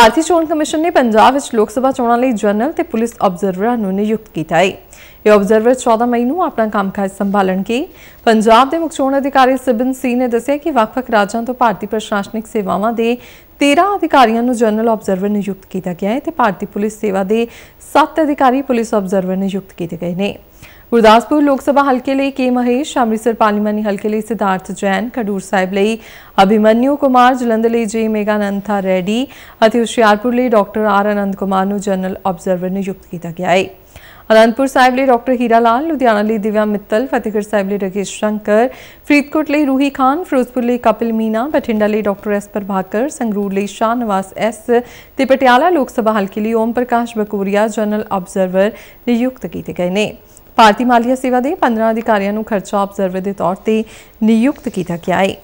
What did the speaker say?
ਭਾਰਤੀ ਚੋਣ ਕਮਿਸ਼ਨ ਨੇ ਪੰਜਾਬ ਵਿੱਚ ਲੋਕ ਸਭਾ ਚੋਣਾਂ ਲਈ ਜਨਰਲ ਤੇ ਪੁਲਿਸ ਆਬਜ਼ਰਵਰਾਂ ਨੂੰ ਨਿਯੁਕਤ ਕੀਤਾ ਹੈ ਇਹ ਆਬਜ਼ਰਵਰ 14 ਮਈ ਨੂੰ ਆਪਣਾ ਕੰਮਕਾਜ ਸੰਭਾਲਣ ਕੀ ਪੰਜਾਬ ਦੇ ਮੁੱਖ ਚੋਣ ਅਧਿਕਾਰੀ ਸਿਬਨ ਸੀ ਨੇ ਦੱਸਿਆ ਕਿ ਵੱਖ-ਵੱਖ ਰਾਜਾਂ ਤੋਂ ਭਾਰਤੀ ਪ੍ਰਸ਼ਾਸਨਿਕ ਸੇਵਾਵਾਂ ਦੇ 13 ਅਧਿਕਾਰੀਆਂ ਨੂੰ ਜਨਰਲ ਆਬਜ਼ਰਵਰ ਨਿਯੁਕਤ ਕੀਤਾ ਗਿਆ ਹੈ ਤੇ ਭਾਰਤੀ ਪੁਲਿਸ ਸੇਵਾ ਦੇ 7 ਅਧਿਕਾਰੀ ਪੁਲਿਸ ਆਬਜ਼ਰਵਰ ਨਿਯੁਕਤ ਕੀਤੇ ਗਏ ਨੇ ਗੁਰਦਾਸਪੁਰ ਲੋਕ ਸਭਾ ਹਲਕੇ ਲਈ ਕੇ ਮਹੇਸ਼ ਅੰਮ੍ਰਿਤਸਰ ਪਾਰਲੀਮਾਨੀ ਹਲਕੇ ਲਈ ਸਿਧਾਰਥ ਜੈਨ ਖਡੂਰ ਸਾਹਿਬ ਲਈ ਅਭਿਮਨਿਊ ਕੁਮਾਰ ਜਲੰਧਰ ਲਈ ਜੀ ਮੇਗਾਨੰਥਾ ਰੈਡੀ ਅਤੇ ਹੁਸ਼ਿਆਰਪੁਰ ਲਈ ਡਾਕਟਰ ਆਰ ਅਨੰਦ ਕੁਮਾਰ ਨੂੰ ਜਨਰਲ ਆਬਜ਼ਰਵਰ ਨਿਯੁਕਤ ਕੀਤਾ ਗਿਆ ਹੈ ਅਨੰਦਪੁਰ ਸਾਹਿਬ ਲਈ ਡਾਕਟਰ ਹੀਰਾ ਲਾਲ ਲੁਧਿਆਣਾ ਲਈ ਦਿਵਿਆ ਮਿੱਤਲ ਫਤਿਹਗੜ੍ਹ ਸਾਹਿਬ ਲਈ ਰਕੇਸ਼ ਸ਼ੰਕਰ ਫਰੀਦਕੋਟ ਲਈ ਰੂਹੀ ਖਾਨ ਫਿਰੋਜ਼ਪੁਰ ਲਈ ਕਪਿਲ ਮੀਨਾ ਬਠਿੰਡਾ ਲਈ ਡਾਕਟਰ ਐਸ ਪ੍ਰਭਾਕਰ ਸੰਗਰੂਰ ਲਈ ਸ਼ਾਨਵਾਸ ਐਸ ਤੇ ਪਟਿਆਲਾ ਲੋਕ ਸਭਾ ਹਲਕੇ ਲਈ ਓਮ ਪ੍ਰਕਾਸ਼ ਬਕੂਰੀਆ ਜਨਰਲ ਆਬਜ਼ਰਵਰ ਨਿਯੁਕਤ ਕੀਤੇ ਗਏ ਨੇ ਭਾਰਤੀ ਮਾਲੀਆ ਸੇਵਾ ਦੇ 15 ਅਧਿਕਾਰੀਆਂ ਨੂੰ ਖਰਚਾ ਆਬਜ਼ਰਵਰ ਦੇ ਤੌਰ ਤੇ ਨਿਯੁਕਤ ਕੀਤਾ ਗਿਆ ਹੈ